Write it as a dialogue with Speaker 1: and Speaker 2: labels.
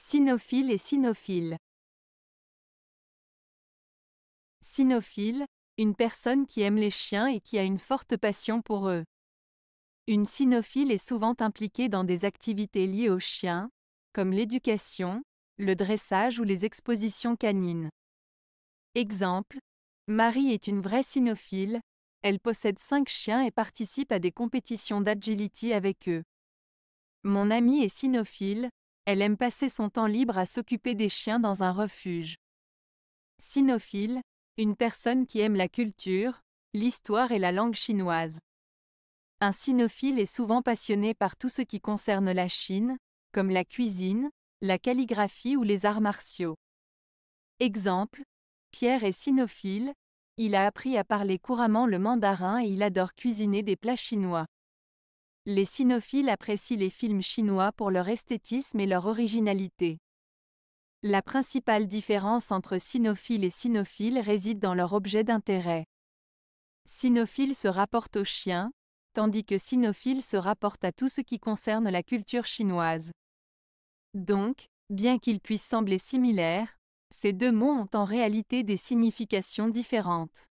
Speaker 1: Sinophile et sinophile
Speaker 2: Sinophile, une personne qui aime les chiens et qui a une forte passion pour eux. Une sinophile est souvent impliquée dans des activités liées aux chiens, comme l'éducation, le dressage ou les expositions canines. Exemple, Marie est une vraie sinophile, elle possède cinq chiens et participe à des compétitions d'agility avec eux. Mon ami est cynophile, elle aime passer son temps libre à s'occuper des chiens dans un refuge. Sinophile, une personne qui aime la culture, l'histoire et la langue chinoise. Un sinophile est souvent passionné par tout ce qui concerne la Chine, comme la cuisine, la calligraphie ou les arts martiaux. Exemple, Pierre est sinophile, il a appris à parler couramment le mandarin et il adore cuisiner des plats chinois. Les cynophiles apprécient les films chinois pour leur esthétisme et leur originalité. La principale différence entre cynophile et sinophile réside dans leur objet d'intérêt. Cynophile se rapporte aux chiens, tandis que sinophile se rapporte à tout ce qui concerne la culture chinoise. Donc, bien qu'ils puissent sembler similaires, ces deux mots ont en réalité
Speaker 1: des significations différentes.